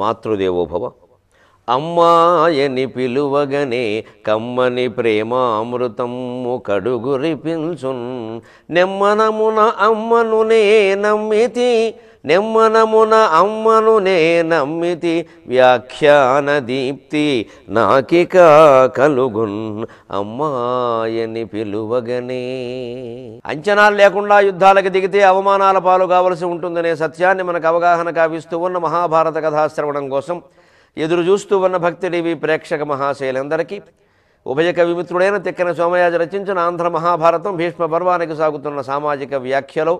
మాతృదేవోభవ అమ్మాయని పిలువగనే కమ్మని ప్రేమామృతము కడుగురిపించున్ నెమ్మనమున అమ్మను నే నమ్మితి నిమ్మనమున అమ్మను నే నమ్మితి వ్యాఖ్యాన దీప్తి నాకిక కలుగున్ అమ్మాయని పిలువగనే అంచనాలు లేకుండా యుద్ధాలకు దిగితే అవమానాల పాలు కావలసి ఉంటుందనే సత్యాన్ని మనకు అవగాహన కావిస్తూ ఉన్న మహాభారత కథాశ్రవణం కోసం ఎదురు చూస్తూ ఉన్న భక్తిడివి ప్రేక్షక మహాశైలందరికీ ఉభయ కవిమిత్రుడైన తిక్కన సోమయాజ రచించిన ఆంధ్ర మహాభారతం భీష్మ పర్వానికి సాగుతున్న సామాజిక వ్యాఖ్యలో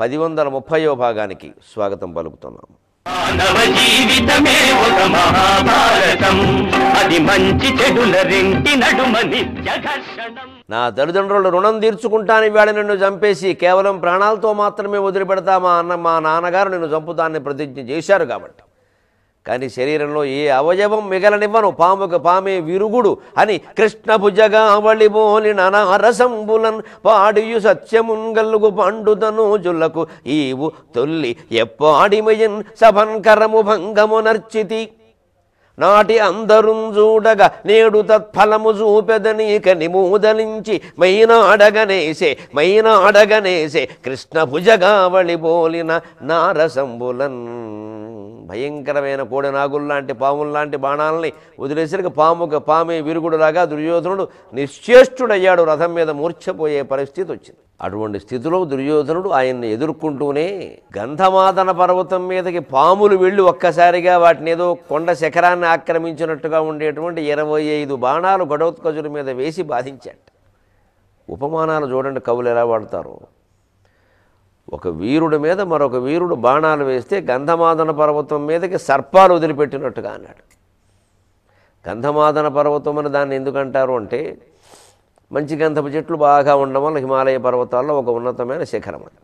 పది వందల ముప్పై భాగానికి స్వాగతం పలుకుతున్నాం మానవ జీవితమే ఒక మహాభారతం అది మంచి చెడుల రెంటి నడుమ నా తల్లిదండ్రులు రుణం తీర్చుకుంటాను వేళ నిన్ను చంపేసి కేవలం ప్రాణాలతో మాత్రమే వదిలిపెడతామా అన్న మా నాన్నగారు నిన్ను చంపుతానని ప్రతిజ్ఞ చేశారు కాబట్టి కానీ శరీరంలో ఏ అవయవం మిగలనివ్వను పాముక పామే విరుగుడు అని కృష్ణ భుజగావళి బోలి నరసంబులన్ పాడియు సత్యముంగల్గు జులకు ఈవు తొల్లి ఎప్పాడిమయన్ సభంకరము భంగము నర్చితి నాటి అందరుం చూడగా నేడు తత్ఫలము చూపెదనీక నిమూదలించి మైనాడగనేసే మైనాడగనేసే కృష్ణ భుజగావళి బోలిన నారసంబులన్ భయంకరమైన కోడి పాములు లాంటి బాణాలని వదిలేసరికి పాముకి పామే విరుగుడులాగా దుర్యోధనుడు నిశ్చేష్టుడయ్యాడు రథం మీద మూర్ఛపోయే పరిస్థితి వచ్చింది అటువంటి స్థితిలో దుర్యోధనుడు ఆయన్ని ఎదుర్కొంటూనే గంధమాదన పర్వతం మీదకి పాములు వెళ్ళి ఒక్కసారిగా వాటిని ఏదో కొండ శిఖరాన్ని ఆక్రమించినట్టుగా ఉండేటువంటి ఇరవై ఐదు బాణాలు గడోత్కజుల మీద వేసి బాధించాడు ఉపమానాలు చూడండి కవులు ఎలా వాడతారు ఒక వీరుడి మీద మరొక వీరుడు బాణాలు వేస్తే గంధమాదన పర్వతం మీదకి సర్పాలు వదిలిపెట్టినట్టుగా అన్నాడు గంధమాదన పర్వతం అని దాన్ని ఎందుకంటారు అంటే మంచి గంధపు చెట్లు బాగా ఉండడం వల్ల హిమాలయ పర్వతాల్లో ఒక ఉన్నతమైన శిఖరం అది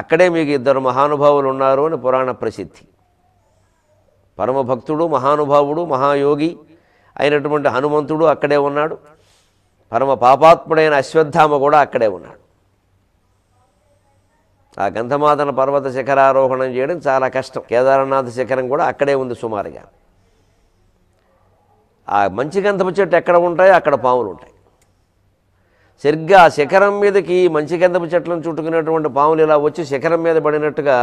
అక్కడే మీకు ఇద్దరు మహానుభావులు ఉన్నారు అని పురాణ ప్రసిద్ధి పరమభక్తుడు మహానుభావుడు మహాయోగి అయినటువంటి హనుమంతుడు అక్కడే ఉన్నాడు పరమ పాపాత్ముడైన అశ్వత్థామ కూడా అక్కడే ఉన్నాడు ఆ గంధమాదన పర్వత శిఖరారోహణం చేయడం చాలా కష్టం కేదారనాథ శిఖరం కూడా అక్కడే ఉంది సుమారుగా ఆ మంచి గంధపు చెట్టు ఎక్కడ ఉంటాయో అక్కడ పాములు ఉంటాయి సరిగ్గా శిఖరం మీదకి మంచి గంధపు చెట్లను చుట్టుకునేటువంటి పాములు ఇలా వచ్చి శిఖరం మీద పడినట్టుగా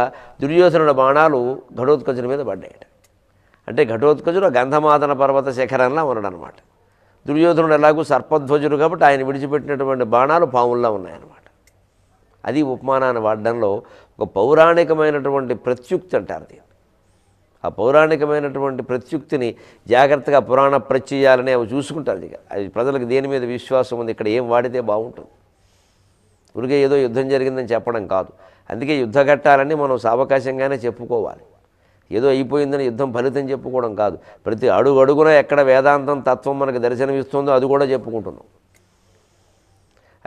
దుర్యోధనుడు బాణాలు ఘటోత్కజుల మీద పడ్డాయట అంటే ఘటోత్కజుడు గంధమాదన పర్వత శిఖరంలా అనమాట దుర్యోధనుడు ఎలాగూ సర్పధ్వజుడు కాబట్టి ఆయన విడిచిపెట్టినటువంటి బాణాలు పాముల్లో ఉన్నాయన్నమాట అది ఉపమానాన్ని వాడడంలో ఒక పౌరాణికమైనటువంటి ప్రత్యుక్తి అంటారు దీన్ని ఆ పౌరాణికమైనటువంటి ప్రత్యుక్తిని జాగ్రత్తగా పురాణ ప్రత్యయాలని అవి చూసుకుంటారు ఇక అది ప్రజలకు దేని మీద విశ్వాసం ఉంది ఇక్కడ ఏం వాడితే బాగుంటుంది ఉరికే ఏదో యుద్ధం జరిగిందని చెప్పడం కాదు అందుకే యుద్ధ ఘట్టాలని మనం సావకాశంగానే చెప్పుకోవాలి ఏదో అయిపోయిందని యుద్ధం ఫలితం చెప్పుకోవడం కాదు ప్రతి అడుగు అడుగున ఎక్కడ వేదాంతం తత్వం మనకు దర్శనమిస్తుందో అది కూడా చెప్పుకుంటున్నాం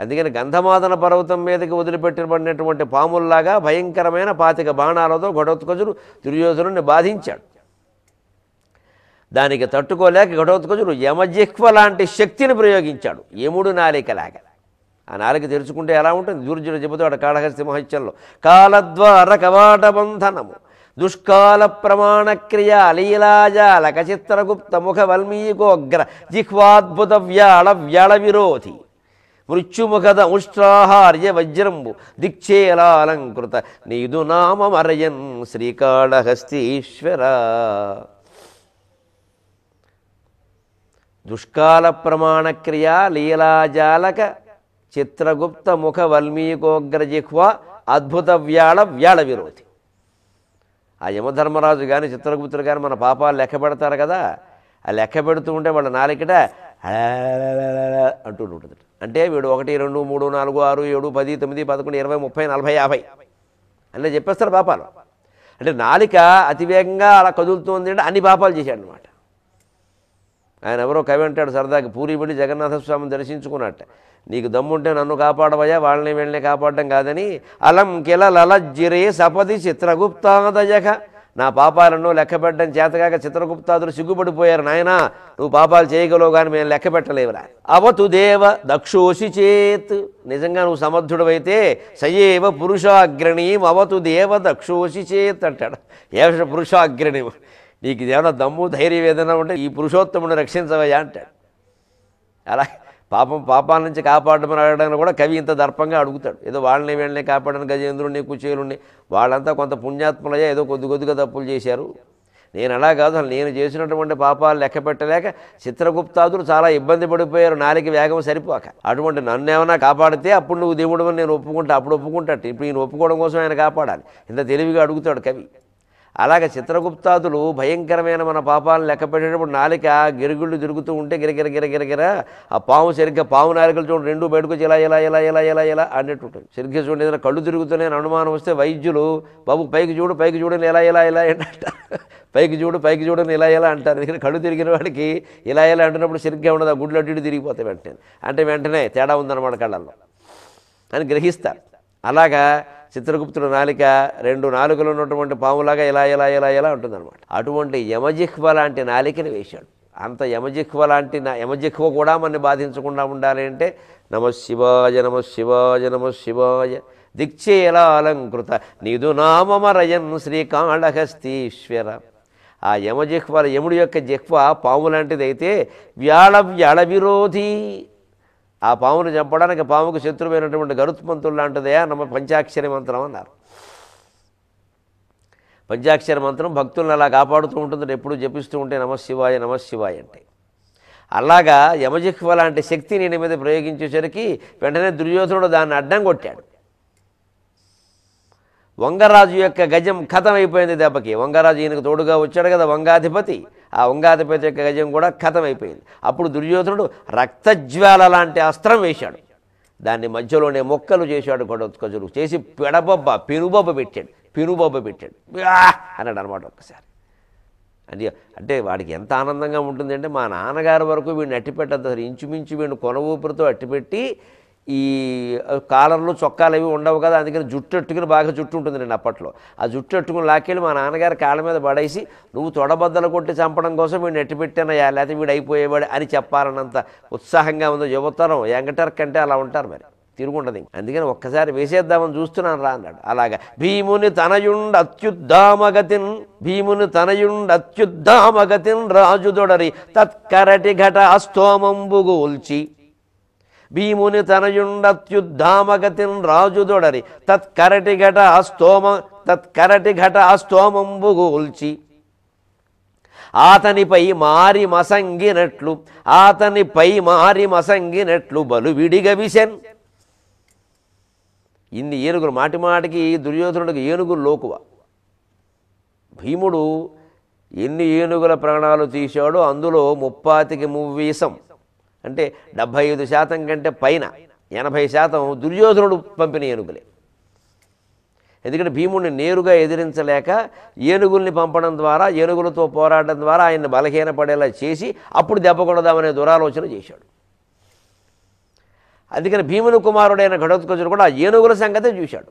అందుకని గంధమాదన పర్వతం మీదకి వదిలిపెట్టబడినటువంటి పాముల్లాగా భయంకరమైన పాతిక బాణాలతో ఘటోత్కజుడు దుర్యోధనుడిని బాధించాడు దానికి తట్టుకోలేక ఘటోత్కజుడు యమజిహ్వ లాంటి శక్తిని ప్రయోగించాడు యముడు లాగ ఆ నాలిక తెరుచుకుంటే ఎలా ఉంటుంది దూర్జుడు చెబుతాడు కాళహస్తి మహత్యంలో కాలద్వార కవాట బంధనము దుష్కాల ప్రమాణక్రియ లీలాజాలక చిత్రగుప్త ముఖ వల్మీకోగ్ర జిహ్వాద్భుత వ్యాళ వ్యాళ విరోధి మృత్యుముఖద ఉష్ట్రాహార్య వజ్రంబు దిక్షేలాలంకృత నీదు నామమరయన్ శ్రీకాళహస్తీశ్వర దుష్కాల ప్రమాణక్రియ లీలాజాలక చిత్రగుప్త ముఖ వల్మీకోగ్రజిహ్వ అద్భుత వ్యాళ వ్యాళ విరోధి ఆ యమధర్మరాజు కానీ చిత్రగుప్తుడు కానీ మన పాపాలు లెక్క పెడతారు కదా ఆ లెక్క పెడుతూ ఉంటే వాళ్ళ నాలికట అంటూ ఉంటుంది అంటే వీడు ఒకటి రెండు మూడు నాలుగు ఆరు ఏడు పది తొమ్మిది పదకొండు ఇరవై ముప్పై నలభై యాభై అన్నీ చెప్పేస్తారు పాపాలు అంటే నాలిక అతివేగంగా అలా కదులుతుంది అంటే అన్ని పాపాలు చేశాడు అనమాట ఆయన ఎవరో కవి అంటాడు సరదాకి పూరి పడి జగన్నాథ దర్శించుకున్నట్ట నీకు దమ్ముంటే నన్ను కాపాడవయ్యా వాళ్ళని వీళ్ళని కాపాడడం కాదని అలం కిల లలజ్జిరే సపది చిత్రగుప్తాదయ నా పాపాలను లెక్కపెట్టడం చేతగాక చిత్రగుప్తాదులు సిగ్గుపడిపోయారు నాయన నువ్వు పాపాలు చేయగలవు కానీ మేము లెక్క పెట్టలేవురా అవతు దేవ దక్షోసి చేత్ నిజంగా నువ్వు సమర్థుడవైతే సయేవ పురుషాగ్రణీం అవతు దేవ దక్షోసి చేత్ అంటాడు ఏష పురుషాగ్రణీం నీకు ఇదేమన్నా దమ్ము ధైర్యం ఏదైనా ఉంటే ఈ పురుషోత్తముడు రక్షించవయ్యా అంటాడు అలా పాపం పాపాల నుంచి కాపాడమని అడగడానికి కూడా కవి ఇంత దర్పంగా అడుగుతాడు ఏదో వాళ్ళని వీళ్ళని కాపాడని గజేంద్రుడిని కుచేలుని వాళ్ళంతా కొంత పుణ్యాత్మలయ్యా ఏదో కొద్ది కొద్దిగా తప్పులు చేశారు నేను అలా కాదు అసలు నేను చేసినటువంటి పాపాలు లెక్క పెట్టలేక చిత్రగుప్తాదులు చాలా ఇబ్బంది పడిపోయారు నాలికి వేగం సరిపోక అటువంటి నన్ను ఏమైనా కాపాడితే అప్పుడు నువ్వు దేవుడు నేను ఒప్పుకుంటా అప్పుడు ఒప్పుకుంటాడు ఇప్పుడు ఈయన ఒప్పుకోవడం కోసం ఆయన కాపాడాలి ఇంత తెలివిగా అడుగుతాడు కవి అలాగే చిత్రగుప్తాదులు భయంకరమైన మన పాపాలను లెక్క పెట్టేటప్పుడు నాలిక గిరిగుళ్ళు తిరుగుతూ ఉంటే గిరగిర గిరగిరగిర ఆ పాము సరిగ్గా పాము నాలికలు చూడండి రెండు బయటకు వచ్చి ఇలా ఇలా ఇలా ఇలా ఇలా ఇలా అన్నట్టు ఉంటుంది సరిగ్గా చూడండి ఏదైనా కళ్ళు తిరుగుతున్నాయని అనుమానం వస్తే వైద్యులు బాబు పైకి చూడు పైకి చూడని ఇలా ఇలా ఇలా అంట పైకి చూడు పైకి చూడని ఇలా ఇలా అంటారు ఎందుకంటే కళ్ళు తిరిగిన వాడికి ఇలా ఇలా అంటున్నప్పుడు సరిగ్గా ఉండదు ఆ గుడ్లు అడ్డు తిరిగిపోతాయి వెంటనే అంటే వెంటనే తేడా ఉందన్నమాట కళ్ళల్లో అని గ్రహిస్తారు అలాగా చిత్రగుప్తుడు నాలిక రెండు నాలుకలు ఉన్నటువంటి పాములాగా ఇలా ఇలా ఇలా ఇలా ఉంటుందన్నమాట అటువంటి యమజిహ్వ లాంటి నాలికని వేశాడు అంత యమజిహ్వ లాంటి నా యమజిహ్వ కూడా మన బాధించకుండా ఉండాలి అంటే నమ శివాయ నమ శివాయ నమ శివాయ దిక్చేల అలంకృత నిదు నామమరయన్ శ్రీకాళహస్తీశ్వర ఆ యమజిహ్వ యముడి యొక్క జిహ్వ పాము లాంటిది అయితే వ్యాళ వ్యాళ విరోధి ఆ పామును చంపడానికి పాముకు శత్రువైనటువంటి గరుత్మంతులు లాంటిదే నమ్మ పంచాక్షరి మంత్రం అన్నారు పంచాక్షర మంత్రం భక్తులను అలా కాపాడుతూ ఉంటుంది ఎప్పుడు జపిస్తూ ఉంటే నమశివాయ నమశివాయ అంటే అలాగా యమజిహ్వ లాంటి శక్తి నేను మీద ప్రయోగించేసరికి వెంటనే దుర్యోధనుడు దాన్ని అడ్డం కొట్టాడు వంగరాజు యొక్క గజం కథమైపోయింది దెబ్బకి వంగరాజు ఈయనకు తోడుగా వచ్చాడు కదా వంగాధిపతి ఆ ఉంగాదిపతి యొక్క గజం కూడా కథమైపోయింది అప్పుడు దుర్యోధనుడు రక్తజ్వాల లాంటి అస్త్రం వేశాడు దాన్ని మధ్యలోనే మొక్కలు చేశాడు గొడవకజులు చేసి పెడబొబ్బ పెనుబొబ్బ పెట్టాడు పెనుబొబ్బ పెట్టాడు అన్నాడు అనమాట ఒక్కసారి అది అంటే వాడికి ఎంత ఆనందంగా ఉంటుందంటే మా నాన్నగారి వరకు వీడిని అట్టి అట్టిపెట్టద్దు ఇంచుమించు వీడిని కొన ఊపిరితో అట్టిపెట్టి ఈ కాలర్లు చొక్కాలు అవి ఉండవు కదా అందుకని జుట్టు ఎట్టుకుని బాగా జుట్టు ఉంటుంది నేను అప్పట్లో ఆ జుట్టు ఎట్టుకుని లాక్కెళ్ళి మా నాన్నగారి కాళ్ళ మీద పడేసి నువ్వు తొడబద్దలు కొట్టి చంపడం కోసం వీడు ఎట్టి పెట్టానయ్యా లేకపోతే వీడు అయిపోయేవాడు అని చెప్పాలన్నంత ఉత్సాహంగా ఉందో యువతరం యంగటర్ కంటే అలా ఉంటారు మరి తిరుగుండదు అందుకని ఒక్కసారి వేసేద్దామని చూస్తున్నాను రా అన్నాడు అలాగా భీముని తనయుండ్ అత్యుద్ధామగతిన్ భీముని తనయుండ్ అత్యుద్ధామగతిన్ రాజుదొడరి తత్కరటి ఘట అస్తోమంబుగోల్చి భీముని తనయుండత్యుద్ధామగతిన్ రాజుదొడరి తత్కరటి ఘట అస్తోమ తత్కరటి ఘట అస్తోమంబు గూల్చి ఆతనిపై మారి మసంగినట్లు ఆతనిపై మారి మసంగినట్లు బలు విడిగా విసెన్ ఇన్ని ఏనుగులు మాటి మాటికి దుర్యోధనుడికి ఏనుగులు లోకువ భీముడు ఎన్ని ఏనుగుల ప్రాణాలు తీశాడో అందులో ముప్పాతికి మువ్వీసం అంటే డెబ్భై ఐదు శాతం కంటే పైన ఎనభై శాతం దుర్యోధనుడు పంపిన ఏనుగులే ఎందుకంటే భీముడిని నేరుగా ఎదిరించలేక ఏనుగుల్ని పంపడం ద్వారా ఏనుగులతో పోరాడడం ద్వారా ఆయన్ని బలహీనపడేలా చేసి అప్పుడు దెబ్బ కొడదామనే దురాలోచన చేశాడు అందుకని భీముని కుమారుడైన ఘటోత్కజుడు కూడా ఏనుగుల సంగతే చూశాడు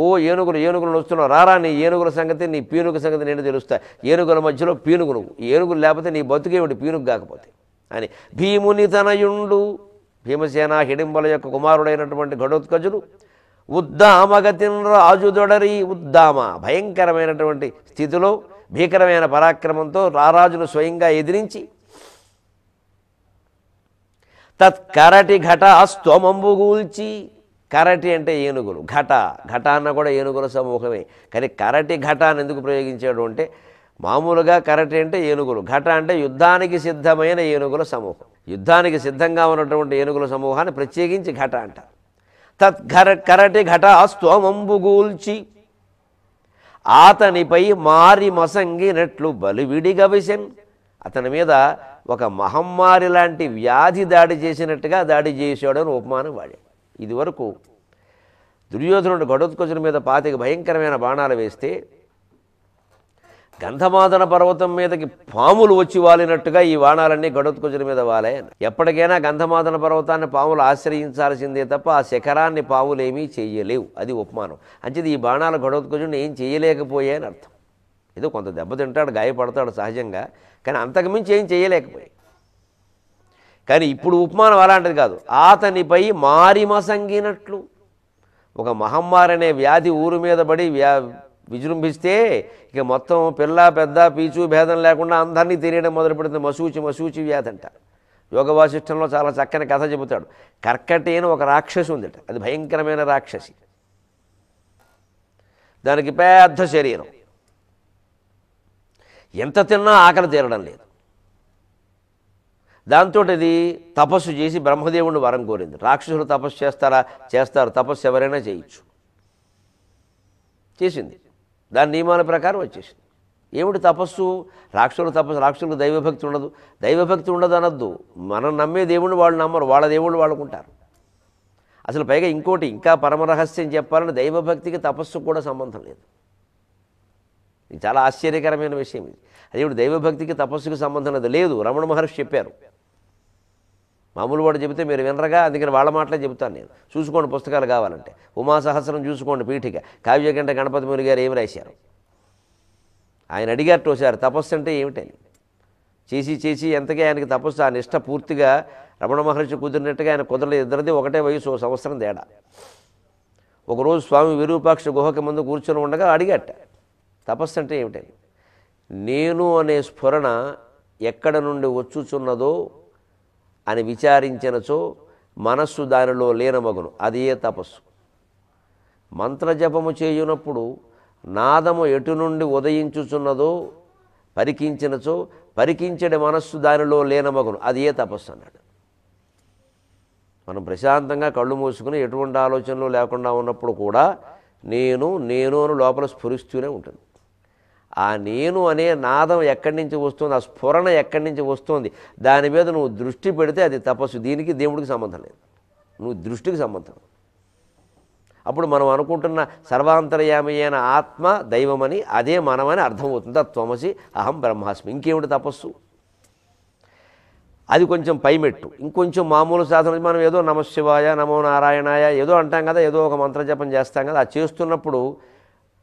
ఓ ఏనుగులు ఏనుగులు వస్తున్నావు రారా నీ ఏనుగుల సంగతి నీ పీనుగు సంగతి నేను తెలుస్తా ఏనుగుల మధ్యలో పీనుగు నువ్వు ఏనుగులు లేకపోతే నీ బతుకేమిటి పీనుగు కాకపోతే అని భీముని తనయుండు భీమసేన హిడింబల యొక్క కుమారుడైనటువంటి ఘటోత్కజుడు ఉద్దామగతిన్ రాజుదొడరి ఉద్దామ భయంకరమైనటువంటి స్థితిలో భీకరమైన పరాక్రమంతో రారాజును స్వయంగా ఎదిరించి తత్కరటి ఘట స్తోమంబుగూల్చి కరటి అంటే ఏనుగులు ఘట ఘట అన్న కూడా ఏనుగుల సమూహమే కానీ కరటి ఘట అని ఎందుకు ప్రయోగించాడు అంటే మామూలుగా కరటి అంటే ఏనుగులు ఘట అంటే యుద్ధానికి సిద్ధమైన ఏనుగుల సమూహం యుద్ధానికి సిద్ధంగా ఉన్నటువంటి ఏనుగుల సమూహాన్ని ప్రత్యేకించి ఘట అంటారు తత్ ఘర కరటి ఘట స్తోమంబుగూల్చి అతనిపై మారి మసంగినట్లు బలివిడి గవిసెన్ అతని మీద ఒక మహమ్మారి లాంటి వ్యాధి దాడి చేసినట్టుగా దాడి అని ఉపమానం వాడాడు ఇదివరకు దుర్యోధనుడు గొడవకొచ్చిన మీద పాతికి భయంకరమైన బాణాలు వేస్తే గంధమాదన పర్వతం మీదకి పాములు వచ్చి వాలినట్టుగా ఈ బాణాలన్నీ గడుత్కుజుల మీద వాలే ఎప్పటికైనా గంధమాదన పర్వతాన్ని పాములు ఆశ్రయించాల్సిందే తప్ప ఆ శిఖరాన్ని పాములేమీ చేయలేవు అది ఉపమానం అంచేది ఈ బాణాలు గడవత్కుజుని ఏం అని అర్థం ఏదో కొంత దెబ్బతింటాడు గాయపడతాడు సహజంగా కానీ అంతకుమించి ఏం చేయలేకపోయాయి కానీ ఇప్పుడు ఉపమానం అలాంటిది కాదు అతనిపై మారిమసంగినట్లు ఒక మహమ్మారి అనే వ్యాధి ఊరు మీద పడి వ్యా విజృంభిస్తే ఇక మొత్తం పిల్ల పెద్ద పీచు భేదం లేకుండా అందరినీ తినేయడం మొదలుపెడుతుంది మసూచి మసూచి వ్యాధి అంట యోగ వాసిష్టంలో చాలా చక్కని కథ చెబుతాడు కర్కటి అని ఒక రాక్షసి ఉందట అది భయంకరమైన రాక్షసి దానికి పెద్ద శరీరం ఎంత తిన్నా ఆకలి తీరడం లేదు దాంతో ఇది తపస్సు చేసి బ్రహ్మదేవుడిని వరం కోరింది రాక్షసులు తపస్సు చేస్తారా చేస్తారు తపస్సు ఎవరైనా చేయొచ్చు చేసింది దాని నియమాల ప్రకారం వచ్చేసింది ఏమిటి తపస్సు రాక్షసుల తపస్సు రాక్షసులకు దైవభక్తి ఉండదు దైవభక్తి ఉండదు అనొద్దు మనం నమ్మే దేవుణ్ణి వాళ్ళు నమ్మరు వాళ్ళ దేవుళ్ళు వాళ్ళకుంటారు అసలు పైగా ఇంకోటి ఇంకా పరమరహస్యం చెప్పాలని దైవభక్తికి తపస్సు కూడా సంబంధం లేదు ఇది చాలా ఆశ్చర్యకరమైన విషయం ఇది అదేమిటి దైవభక్తికి తపస్సుకి సంబంధం లేదు రమణ మహర్షి చెప్పారు మామూలు వాడు చెబితే మీరు వినరగా అందుకని వాళ్ళ మాటలే చెబుతాను నేను చూసుకోండి పుస్తకాలు కావాలంటే ఉమా సహస్రం చూసుకోండి పీఠిక కావ్యకంఠ గణపతి ముని గారు ఏమి రాశారు ఆయన అడిగారు టోసారు తపస్సు అంటే ఏమిటని చేసి చేసి ఎంతగా ఆయనకి తపస్సు ఆ నిష్ట పూర్తిగా రమణ మహర్షి కుదిరినట్టుగా ఆయన కుదరలేదు ఇద్దరిది ఒకటే వయసు సంవత్సరం తేడా ఒకరోజు స్వామి విరూపాక్ష గుహకి ముందు కూర్చొని ఉండగా అడిగట తపస్సు అంటే ఏమిటని నేను అనే స్ఫురణ ఎక్కడ నుండి వచ్చుచున్నదో అని విచారించినచో మనస్సు దానిలో లీనమగును అదే తపస్సు మంత్రజపము చేయునప్పుడు నాదము ఎటు నుండి ఉదయించుచున్నదో పరికించినచో పరికించడి మనస్సు దానిలో లీనమగును అదే తపస్సు అన్నాడు మనం ప్రశాంతంగా కళ్ళు మూసుకుని ఎటువంటి ఆలోచనలు లేకుండా ఉన్నప్పుడు కూడా నేను నేను అని లోపల స్ఫురిస్తూనే ఉంటుంది ఆ నేను అనే నాదం ఎక్కడి నుంచి వస్తుంది ఆ స్ఫురణ ఎక్కడి నుంచి వస్తుంది దాని మీద నువ్వు దృష్టి పెడితే అది తపస్సు దీనికి దేవుడికి సంబంధం లేదు నువ్వు దృష్టికి సంబంధం అప్పుడు మనం అనుకుంటున్న సర్వాంతర్యామి అయిన ఆత్మ దైవమని అదే మనమని అర్థమవుతుంది త్వమసి అహం బ్రహ్మాస్మి ఇంకేమిటి తపస్సు అది కొంచెం పైమెట్టు ఇంకొంచెం మామూలు సాధన మనం ఏదో నమశివాయ నమో నారాయణాయ ఏదో అంటాం కదా ఏదో ఒక మంత్రజపం చేస్తాం కదా ఆ చేస్తున్నప్పుడు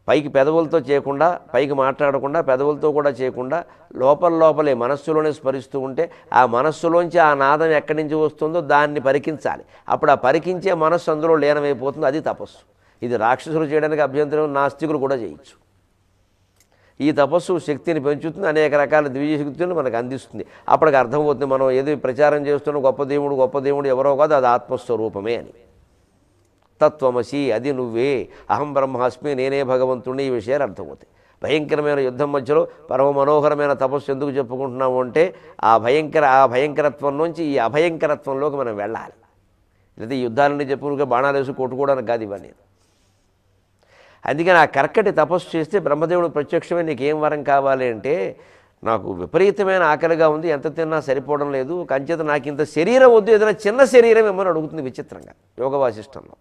పైకి పెదవులతో చేయకుండా పైకి మాట్లాడకుండా పెదవులతో కూడా చేయకుండా లోపల లోపలే మనస్సులోనే స్మరిస్తూ ఉంటే ఆ మనస్సులోంచి ఆ నాదం ఎక్కడి నుంచి వస్తుందో దాన్ని పరికించాలి అప్పుడు ఆ పరికించే మనస్సు అందులో లీనమైపోతుంది అది తపస్సు ఇది రాక్షసులు చేయడానికి అభ్యంతరం నాస్తికులు కూడా చేయొచ్చు ఈ తపస్సు శక్తిని పెంచుతుంది అనేక రకాల దివ్య శక్తులను మనకు అందిస్తుంది అప్పటికి అర్థమవుతుంది మనం ఏది ప్రచారం చేస్తున్న గొప్ప దేవుడు గొప్ప దేవుడు ఎవరో కాదు అది ఆత్మస్వరూపమే అని తత్వమసి అది నువ్వే అహం బ్రహ్మాస్మి నేనే భగవంతుని ఈ విషయాలు అర్థమవుతాయి భయంకరమైన యుద్ధం మధ్యలో పరమ మనోహరమైన తపస్సు ఎందుకు చెప్పుకుంటున్నాము అంటే ఆ భయంకర ఆ భయంకరత్వం నుంచి ఈ అభయంకరత్వంలోకి మనం వెళ్ళాలి లేదా యుద్ధాలని చెప్పుకునే బాణాలు వేసి కొట్టుకోవడానికి కాదు ఇవన్నీ అందుకని ఆ కర్కటి తపస్సు చేస్తే బ్రహ్మదేవుడు ప్రత్యక్షమే నీకేం వరం కావాలి అంటే నాకు విపరీతమైన ఆకలిగా ఉంది ఎంత తిన్నా సరిపోవడం లేదు కంచేత నాకు ఇంత శరీరం వద్దు ఏదైనా చిన్న శరీరం ఏమని అడుగుతుంది విచిత్రంగా యోగ వాసిష్టంలో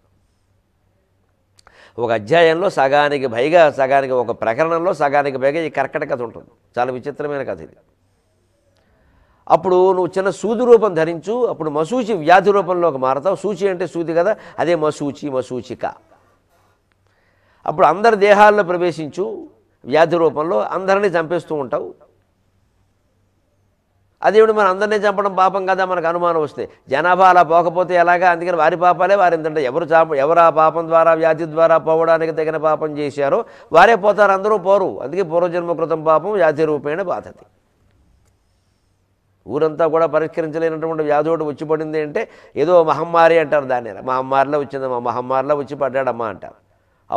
ఒక అధ్యాయంలో సగానికి పైగా సగానికి ఒక ప్రకరణంలో సగానికి పైగా ఈ కర్కట కథ ఉంటుంది చాలా విచిత్రమైన కథ ఇది అప్పుడు నువ్వు చిన్న సూది రూపం ధరించు అప్పుడు మసూచి వ్యాధి రూపంలోకి మారతావు సూచి అంటే సూది కదా అదే మసూచి మసూచిక అప్పుడు అందరి దేహాల్లో ప్రవేశించు వ్యాధి రూపంలో అందరినీ చంపేస్తూ ఉంటావు అదేమిటి మన అందరినీ చంపడం పాపం కదా మనకు అనుమానం వస్తే జనాభా అలా పోకపోతే ఎలాగా అందుకని వారి పాపాలే వారి ఎందుకంటే ఎవరు చాప ఎవరు ఆ పాపం ద్వారా వ్యాధి ద్వారా పోవడానికి తగిన పాపం చేశారో వారే పోతారు అందరూ పోరు అందుకే పూర్వజన్మ కృతం పాపం వ్యాధి రూపేణ బాధతి ఊరంతా కూడా పరిష్కరించలేనటువంటి వ్యాధోడు వచ్చి పడింది అంటే ఏదో మహమ్మారి అంటారు దాని మా అమ్మారిలో వచ్చిందమ్మా మహమ్మారిలో వచ్చి పడ్డాడమ్మా అంటారు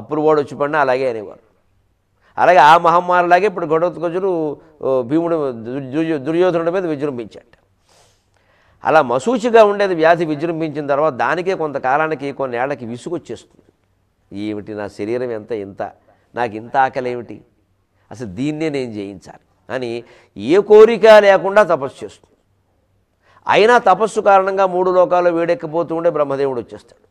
అప్పులు కూడా వచ్చి పడినా అలాగే అనేవారు అలాగే ఆ మహమ్మారిలాగే ఇప్పుడు గొడవకొజుడు భీముడు దుర్యోధనుడి మీద విజృంభించాడు అలా మసూచిగా ఉండేది వ్యాధి విజృంభించిన తర్వాత దానికే కొంతకాలానికి కొన్నేళ్లకి విసుగొచ్చేస్తుంది ఏమిటి నా శరీరం ఎంత ఇంత నాకు ఇంత ఆకలేమిటి అసలు దీన్నే నేను జయించాలి అని ఏ కోరిక లేకుండా తపస్సు చేస్తుంది అయినా తపస్సు కారణంగా మూడు లోకాలు వేడెక్కిపోతూ ఉండే బ్రహ్మదేవుడు వచ్చేస్తాడు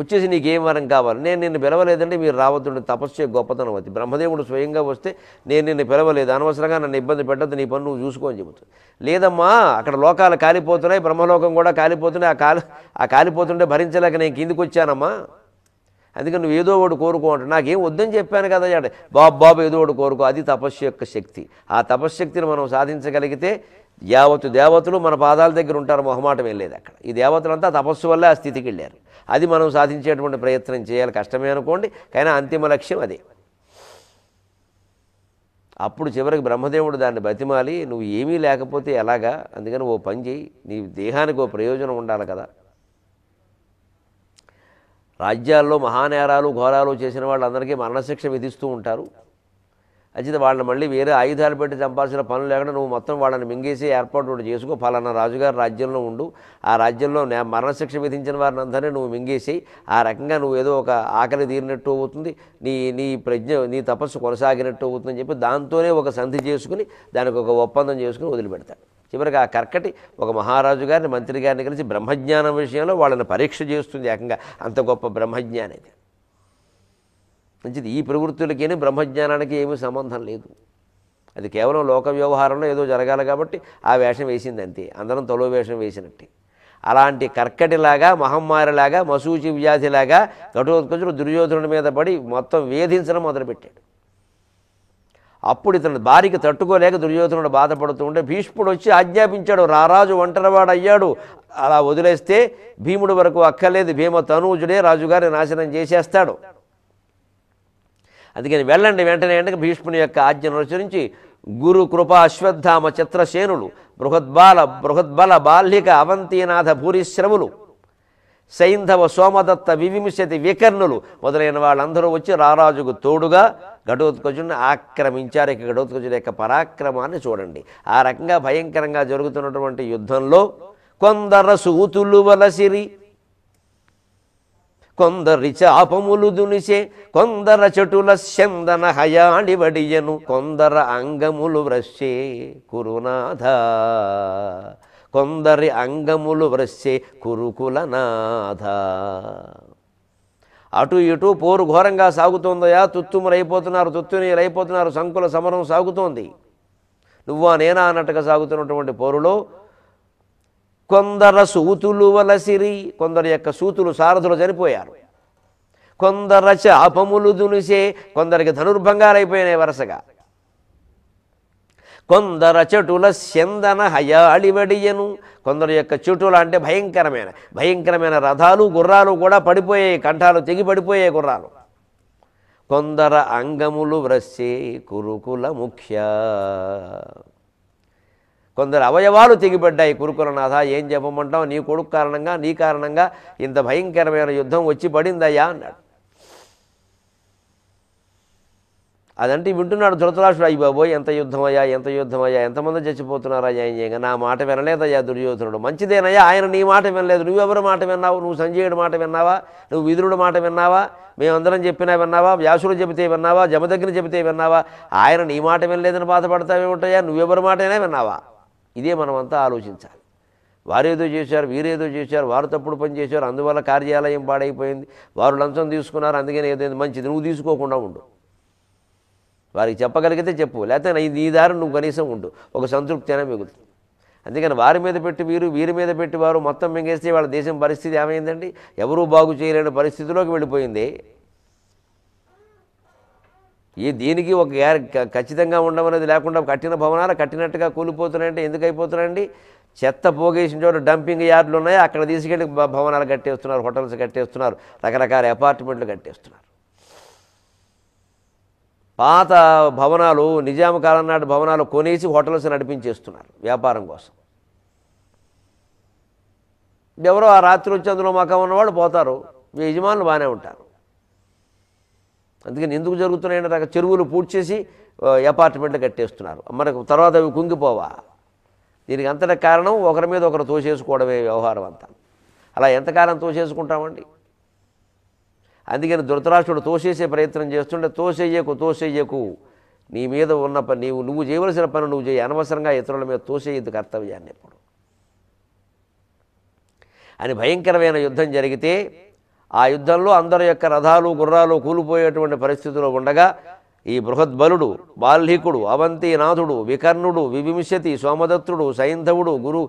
వచ్చేసి నీకు ఏం వరం కావాలి నేను నిన్ను పిలవలేదంటే మీరు రావద్దు తపస్సు గొప్పతనం అది బ్రహ్మదేవుడు స్వయంగా వస్తే నేను నిన్ను పిలవలేదు అనవసరంగా నన్ను ఇబ్బంది పెట్టద్దు నీ పని నువ్వు చూసుకో అని చెబుతుంది లేదమ్మా అక్కడ లోకాలు కాలిపోతున్నాయి బ్రహ్మలోకం కూడా కాలిపోతున్నాయి ఆ కాలి ఆ కాలిపోతుంటే భరించలేక నేను కిందికి వచ్చానమ్మా అందుకని నువ్వు ఏదో ఒకటి కోరుకో అంటే నాకేం వద్దని చెప్పాను కదా బాబు బాబు ఏదో ఒకటి కోరుకో అది తపస్సు యొక్క శక్తి ఆ తపశ్శక్తిని మనం సాధించగలిగితే యావత్ దేవతలు మన పాదాల దగ్గర ఉంటారు మొహమాటం ఏం లేదు అక్కడ ఈ దేవతలంతా తపస్సు వల్లే ఆ స్థితికి వెళ్ళారు అది మనం సాధించేటువంటి ప్రయత్నం చేయాలి కష్టమే అనుకోండి కానీ అంతిమ లక్ష్యం అదే అప్పుడు చివరికి బ్రహ్మదేవుడు దాన్ని బతిమాలి నువ్వు ఏమీ లేకపోతే ఎలాగా అందుకని ఓ పని చేయి నీ దేహానికి ఓ ప్రయోజనం ఉండాలి కదా రాజ్యాల్లో మహానేరాలు ఘోరాలు చేసిన వాళ్ళందరికీ మరణశిక్ష విధిస్తూ ఉంటారు అంచేత వాళ్ళని మళ్ళీ వేరే ఆయుధాలు పెట్టి చంపాల్సిన పనులు లేకుండా నువ్వు మొత్తం వాళ్ళని మింగేసి ఏర్పాటు నువ్వు చేసుకో ఫలానా రాజుగారు రాజ్యంలో ఉండు ఆ రాజ్యంలో మరణశిక్ష విధించిన వారిని అందరినీ నువ్వు మింగేసి ఆ రకంగా నువ్వు ఏదో ఒక ఆకలి తీరినట్టు అవుతుంది నీ నీ ప్రజ్ఞ నీ తపస్సు కొనసాగినట్టు అవుతుందని చెప్పి దాంతోనే ఒక సంధి చేసుకుని దానికి ఒక ఒప్పందం చేసుకుని వదిలిపెడతాడు చివరికి ఆ కర్కటి ఒక మహారాజు గారిని మంత్రి గారిని కలిసి బ్రహ్మజ్ఞానం విషయంలో వాళ్ళని పరీక్ష చేస్తుంది ఏకంగా అంత గొప్ప బ్రహ్మజ్ఞానం మంచిది ఈ ప్రవృత్తులకేనే బ్రహ్మజ్ఞానానికి ఏమీ సంబంధం లేదు అది కేవలం లోక వ్యవహారంలో ఏదో జరగాలి కాబట్టి ఆ వేషం వేసింది అంతే అందరం తొలో వేషం వేసినట్టే అలాంటి కర్కటిలాగా మహమ్మారిలాగా మసూచి వ్యాధిలాగా ఘటోత్కచుడు దుర్యోధనుడి మీద పడి మొత్తం వేధించడం మొదలుపెట్టాడు అప్పుడు ఇతను భార్యకి తట్టుకోలేక దుర్యోధనుడు బాధపడుతూ ఉంటే భీష్ముడు వచ్చి ఆజ్ఞాపించాడు రారాజు అయ్యాడు అలా వదిలేస్తే భీముడు వరకు అక్కర్లేదు భీమ తనూజుడే రాజుగారిని నాశనం చేసేస్తాడు అందుకని వెళ్ళండి వెంటనే వెంటనే భీష్ముని యొక్క ఆజ్ఞను అనుసరించి గురు కృప అశ్వత్థామ చిత్రసేనులు బృహద్బాల బృహద్బల బాల్యక అవంతినాథ భూరిశ్రవులు సైంధవ సోమదత్త వివిమిశతి వికర్ణులు మొదలైన వాళ్ళందరూ వచ్చి రారాజుకు తోడుగా ఘటోత్కజుని ఆక్రమించారు ఇక ఘటోత్కజుని యొక్క పరాక్రమాన్ని చూడండి ఆ రకంగా భయంకరంగా జరుగుతున్నటువంటి యుద్ధంలో కొందర సూతులు వలసిరి కొందరి చాపములు దునిసే కొందర చటుల చందన హయాడి వడియను కొందర అంగములు వ్రస్సే కురునాథ కొందరి అంగములు వ్రస్సే కురుకులనాథ అటు ఇటు పోరు ఘోరంగా సాగుతోందయా తుత్తుములైపోతున్నారు అయిపోతున్నారు సంకుల సమరం సాగుతోంది నువ్వా నేనా అన్నట్టుగా సాగుతున్నటువంటి పోరులో కొందర సూతులు వలసిరి కొందరి యొక్క సూతులు సారథులు చనిపోయారు కొందర చాపములు దునిసే కొందరికి ధనుర్భంగాలైపోయినాయి వరుసగా కొందర చెటుల చందన హయాళివడియను కొందరు యొక్క చెటుల అంటే భయంకరమైన భయంకరమైన రథాలు గుర్రాలు కూడా పడిపోయాయి కంఠాలు తెగి పడిపోయాయి గుర్రాలు కొందర అంగములు వ్రస్సే కురుకుల ముఖ్య కొందరు అవయవాలు తెగిపడ్డాయి కురుకులనాథ ఏం చెప్పమంటావు నీ కొడుకు కారణంగా నీ కారణంగా ఇంత భయంకరమైన యుద్ధం వచ్చి పడిందయ్యా అన్నాడు అదంటే వింటున్నాడు ధృతరాష్ట్రుడు అయ్యి బాబోయ్ ఎంత యుద్ధమయ్యా ఎంత యుద్ధమయ్యా ఎంతమంది చచ్చిపోతున్నారా ఏం చేయగా నా మాట వినలేదయ్యా దుర్యోధనుడు మంచిదేనయ్యా ఆయన నీ మాట వినలేదు నువ్వెవరి మాట విన్నావు నువ్వు సంజయుడి మాట విన్నావా నువ్వు విదురుడు మాట విన్నావా మేమందరం చెప్పినా విన్నావా వ్యాసుడు చెబితే విన్నావా జమదగ్ని చెబితే విన్నావా ఆయన నీ మాట వినలేదని ఉంటాయా నువ్వెవరి మాటైనా విన్నావా ఇదే మనమంతా ఆలోచించాలి వారేదో చేశారు వీరేదో చేశారు వారు తప్పుడు పని చేశారు అందువల్ల కార్యాలయం పాడైపోయింది వారు లంచం తీసుకున్నారు అందుకని ఏదైంది మంచిది నువ్వు తీసుకోకుండా ఉండు వారికి చెప్పగలిగితే చెప్పు లేకపోతే నీ దారి నువ్వు కనీసం ఉండు ఒక సంతృప్తి అయినా మిగులుతుంది అందుకని వారి మీద పెట్టి వీరు వీరి మీద పెట్టి వారు మొత్తం మింగేస్తే వాళ్ళ దేశం పరిస్థితి ఏమైందండి ఎవరూ బాగు చేయలేని పరిస్థితిలోకి వెళ్ళిపోయింది ఈ దీనికి ఒక ఖచ్చితంగా ఉండమనేది లేకుండా కట్టిన భవనాలు కట్టినట్టుగా కూలిపోతున్నాయంటే ఎందుకు అయిపోతున్నాయండి చెత్త పోగేసిన చోట డంపింగ్ యార్డులు ఉన్నాయి అక్కడ తీసుకెళ్ళి భవనాలు కట్టేస్తున్నారు హోటల్స్ కట్టేస్తున్నారు రకరకాల అపార్ట్మెంట్లు కట్టేస్తున్నారు పాత భవనాలు నిజాం కాలం నాటి భవనాలు కొనేసి హోటల్స్ నడిపించేస్తున్నారు వ్యాపారం కోసం ఎవరో ఆ రాత్రి వచ్చి అందులో మకం ఉన్నవాళ్ళు పోతారు యజమానులు బాగానే ఉంటారు అందుకని ఎందుకు జరుగుతున్నాయంటే రక చెరువులు పూడ్చేసి అపార్ట్మెంట్లు కట్టేస్తున్నారు మనకు తర్వాత అవి కుంగిపోవా దీనికి అంతటా కారణం ఒకరి మీద ఒకరు తోసేసుకోవడమే వ్యవహారం అంతా అలా ఎంతకాలం తోసేసుకుంటామండి అందుకని ధృతరాష్ట్రుడు తోసేసే ప్రయత్నం చేస్తుంటే తోసేయకు తోసేయకు నీ మీద ఉన్న పని నీవు నువ్వు చేయవలసిన పని నువ్వు చేయి అనవసరంగా ఇతరుల మీద తోసేయద్దు కర్తవ్యాన్ని ఎప్పుడు అని భయంకరమైన యుద్ధం జరిగితే ఆ యుద్ధంలో అందరి యొక్క రథాలు గుర్రాలు కూలిపోయేటువంటి పరిస్థితిలో ఉండగా ఈ బృహద్బలుడు బాల్హికుడు అవంతినాథుడు వికర్ణుడు వివింశతి సోమదత్తుడు సైంధవుడు గురు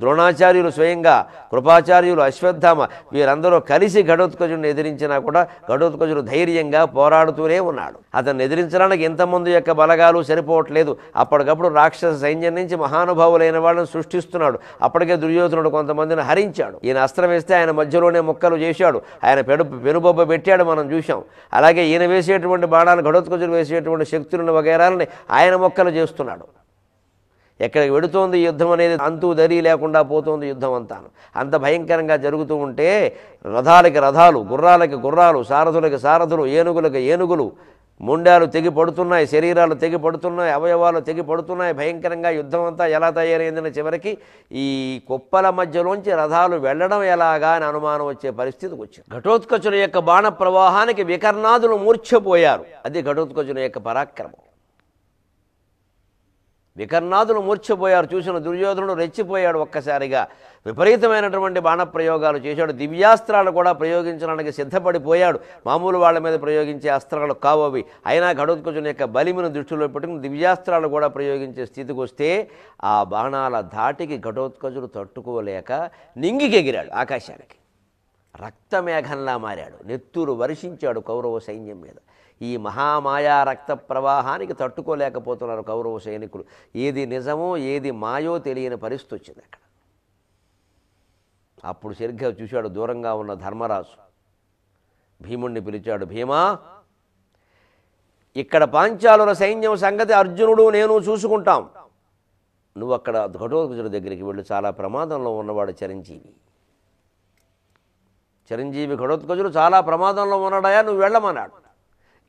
ద్రోణాచార్యులు స్వయంగా కృపాచార్యులు అశ్వత్థామ వీరందరూ కలిసి ఘటోత్కజుడిని ఎదిరించినా కూడా ఘటోత్కజుడు ధైర్యంగా పోరాడుతూనే ఉన్నాడు అతను ఎదిరించడానికి ఇంతమంది యొక్క బలగాలు సరిపోవట్లేదు అప్పటికప్పుడు రాక్షస సైన్యం నుంచి మహానుభావులైన వాళ్ళని సృష్టిస్తున్నాడు అప్పటికే దుర్యోధనుడు కొంతమందిని హరించాడు ఈయన అస్త్రం వేస్తే ఆయన మధ్యలోనే ముక్కలు చేశాడు ఆయన పెడు పెనుబొబ్బ పెట్టాడు మనం చూశాం అలాగే ఈయన వేసేటువంటి బాణాలు ఘటోత్కజుడు వేసేటువంటి శక్తులను వగైరాలని ఆయన మొక్కలు చేస్తున్నాడు ఎక్కడికి వెడుతోంది యుద్ధం అనేది అంతు దరి లేకుండా పోతుంది యుద్ధం అంతాను అంత భయంకరంగా జరుగుతూ ఉంటే రథాలకి రథాలు గుర్రాలకి గుర్రాలు సారథులకి సారథులు ఏనుగులకి ఏనుగులు ముండాలు తెగి పడుతున్నాయి శరీరాలు తెగి పడుతున్నాయి అవయవాలు తెగి పడుతున్నాయి భయంకరంగా యుద్ధం అంతా ఎలా తయారైందని చివరికి ఈ కుప్పల మధ్యలోంచి రథాలు వెళ్ళడం ఎలాగా అని అనుమానం వచ్చే పరిస్థితికి వచ్చింది ఘటోత్కచుని యొక్క బాణ ప్రవాహానికి వికర్ణాదులు మూర్ఛపోయారు అది ఘటోత్కచుల యొక్క పరాక్రమం వికర్ణాదులు మూర్చపోయారు చూసిన దుర్యోధనుడు రెచ్చిపోయాడు ఒక్కసారిగా విపరీతమైనటువంటి బాణప్రయోగాలు చేశాడు దివ్యాస్త్రాలు కూడా ప్రయోగించడానికి సిద్ధపడిపోయాడు మామూలు వాళ్ళ మీద ప్రయోగించే అస్త్రాలు కావవి అయినా గడోత్కజుని యొక్క బలిమిన దృష్టిలో పెట్టుకుని దివ్యాస్త్రాలు కూడా ప్రయోగించే స్థితికి వస్తే ఆ బాణాల ధాటికి ఘటోత్కజుడు తట్టుకోలేక నింగికెగిరాడు ఆకాశానికి రక్తమేఘంలా మారాడు నెత్తూరు వర్షించాడు కౌరవ సైన్యం మీద ఈ మహామాయా రక్త ప్రవాహానికి తట్టుకోలేకపోతున్నారు కౌరవ సైనికులు ఏది నిజమో ఏది మాయో తెలియని పరిస్థితి వచ్చింది అక్కడ అప్పుడు సరిగ్గా చూశాడు దూరంగా ఉన్న ధర్మరాజు భీముణ్ణి పిలిచాడు భీమా ఇక్కడ పాంచాలుల సైన్యం సంగతి అర్జునుడు నేను చూసుకుంటాం నువ్వు అక్కడ ఘటోత్కజుడి దగ్గరికి వెళ్ళి చాలా ప్రమాదంలో ఉన్నవాడు చిరంజీవి చిరంజీవి ఘటోత్కజుడు చాలా ప్రమాదంలో ఉన్నాడయా నువ్వు వెళ్ళమన్నాడు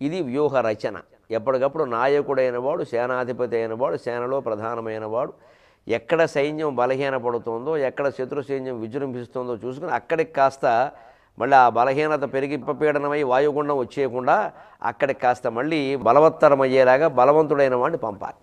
ఇది వ్యూహ రచన ఎప్పటికప్పుడు నాయకుడైన వాడు సేనాధిపతి అయినవాడు సేనలో ప్రధానమైన వాడు ఎక్కడ సైన్యం బలహీనపడుతుందో ఎక్కడ శత్రు సైన్యం విజృంభిస్తుందో చూసుకుని అక్కడికి కాస్త మళ్ళీ ఆ బలహీనత పెరిగి పీడనమై వాయుగుండం వచ్చేయకుండా అక్కడికి కాస్త మళ్ళీ బలవత్తరమయ్యేలాగా బలవంతుడైన వాడిని పంపాలి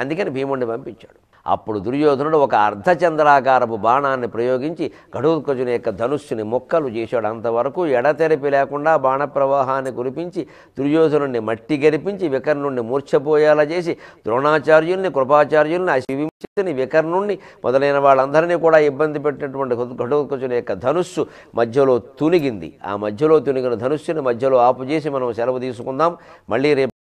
అందుకని భీముడిని పంపించాడు అప్పుడు దుర్యోధనుడు ఒక అర్ధచంద్రాకారపు బాణాన్ని ప్రయోగించి ఘటోత్కజుని యొక్క ధనుస్సుని మొక్కలు చేశాడు అంతవరకు ఎడతెరిపి లేకుండా బాణప్రవాహాన్ని కురిపించి దుర్యోధనుడిని మట్టి గరిపించి వికర్ణుణ్ణి మూర్ఛపోయేలా చేసి ద్రోణాచార్యుల్ని కృపాచార్యుల్ని అశివించితిని వికర్ణుణ్ణి మొదలైన వాళ్ళందరినీ కూడా ఇబ్బంది పెట్టినటువంటి ఘటోత్కజుని యొక్క ధనుస్సు మధ్యలో తునిగింది ఆ మధ్యలో తునిగిన ధనుస్సుని మధ్యలో ఆపు చేసి మనం సెలవు తీసుకుందాం మళ్ళీ రేపు